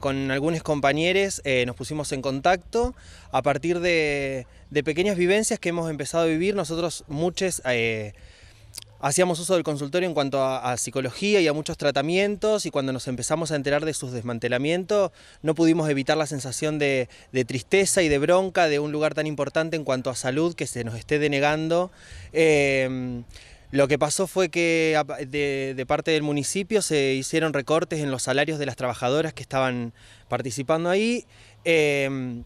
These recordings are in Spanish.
con algunos compañeros eh, nos pusimos en contacto a partir de, pequeñas vivencias que hemos empezado a vivir. Nosotros muchos eh, hacíamos uso del consultorio en cuanto a, psicología y a muchos tratamientos y cuando nos empezamos a enterar de sus desmantelamientos no pudimos evitar la sensación de, tristeza y de bronca de un lugar tan importante en cuanto a salud que se nos esté denegando. Eh, lo que pasó fue que de, parte del municipio se hicieron recortes en los salarios de las trabajadoras que estaban participando ahí. Em,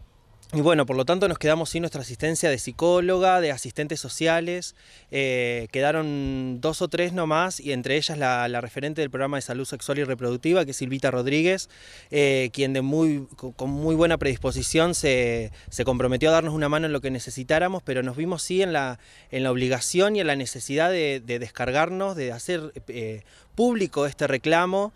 y bueno, por lo tanto nos quedamos sin nuestra asistencia de psicóloga, de asistentes sociales, eh, quedaron dos o tres nomás, y entre ellas la, referente del programa de salud sexual y reproductiva, que es Silvita Rodríguez, eh, quien de muy, con muy buena predisposición se, comprometió a darnos una mano en lo que necesitáramos, pero nos vimos sí en la, en la obligación y en la necesidad de, descargarnos, de hacer eh, público este reclamo.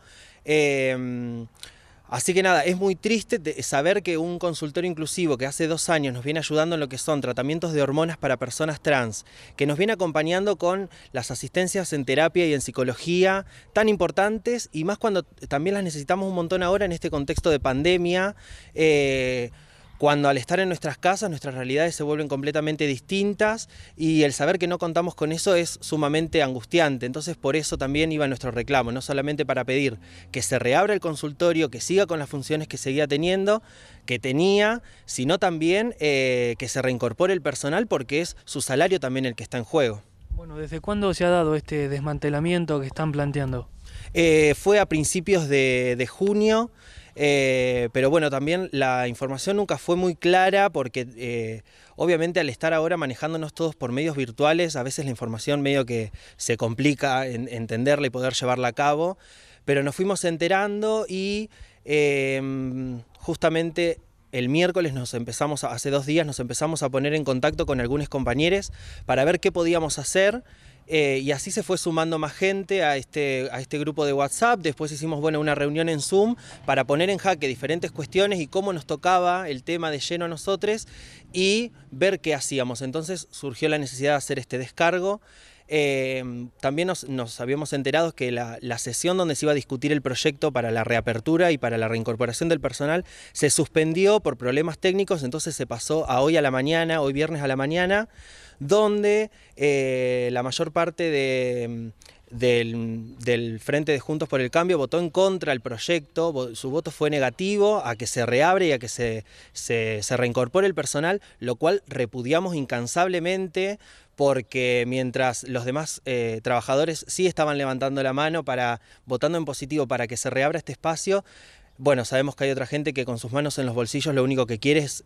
Así que nada, es muy triste saber que un consultorio inclusivo que hace dos años nos viene ayudando en lo que son tratamientos de hormonas para personas trans, que nos viene acompañando con las asistencias en terapia y en psicología tan importantes y más cuando también las necesitamos un montón ahora en este contexto de pandemia. Eh, cuando al estar en nuestras casas nuestras realidades se vuelven completamente distintas y el saber que no contamos con eso es sumamente angustiante. Entonces por eso también iba nuestro reclamo, no solamente para pedir que se reabra el consultorio, que siga con las funciones que seguía teniendo, que tenía, sino también eh, que se reincorpore el personal porque es su salario también el que está en juego. Bueno, ¿desde cuándo se ha dado este desmantelamiento que están planteando? Eh, fue a principios de junio. Eh, pero bueno, también la información nunca fue muy clara porque eh, obviamente al estar ahora manejándonos todos por medios virtuales, a veces la información medio que se complica entenderla y poder llevarla a cabo. Pero nos fuimos enterando y em, justamente el miércoles nos empezamos, hace dos días nos empezamos a poner en contacto con algunos compañeros para ver qué podíamos hacer eh, y así se fue sumando más gente a este, a este grupo de WhatsApp. Después hicimos bueno, una reunión en Zoom para poner en jaque diferentes cuestiones y cómo nos tocaba el tema de lleno a nosotros y ver qué hacíamos. Entonces surgió la necesidad de hacer este descargo. Eh, también nos, habíamos enterado que la, la, sesión donde se iba a discutir el proyecto para la reapertura y para la reincorporación del personal se suspendió por problemas técnicos, entonces se pasó a hoy a la mañana, hoy viernes a la mañana donde eh, la mayor parte mm, Del, Frente de Juntos por el Cambio votó en contra del proyecto, su voto fue negativo a que se reabre y a que se, reincorpore el personal, lo cual repudiamos incansablemente porque mientras los demás eh, trabajadores sí estaban levantando la mano para votando en positivo para que se reabra este espacio, bueno, sabemos que hay otra gente que con sus manos en los bolsillos lo único que quiere es,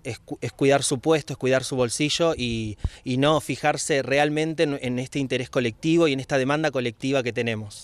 cuidar su puesto, es cuidar su bolsillo y, no fijarse realmente en este interés colectivo y en esta demanda colectiva que tenemos.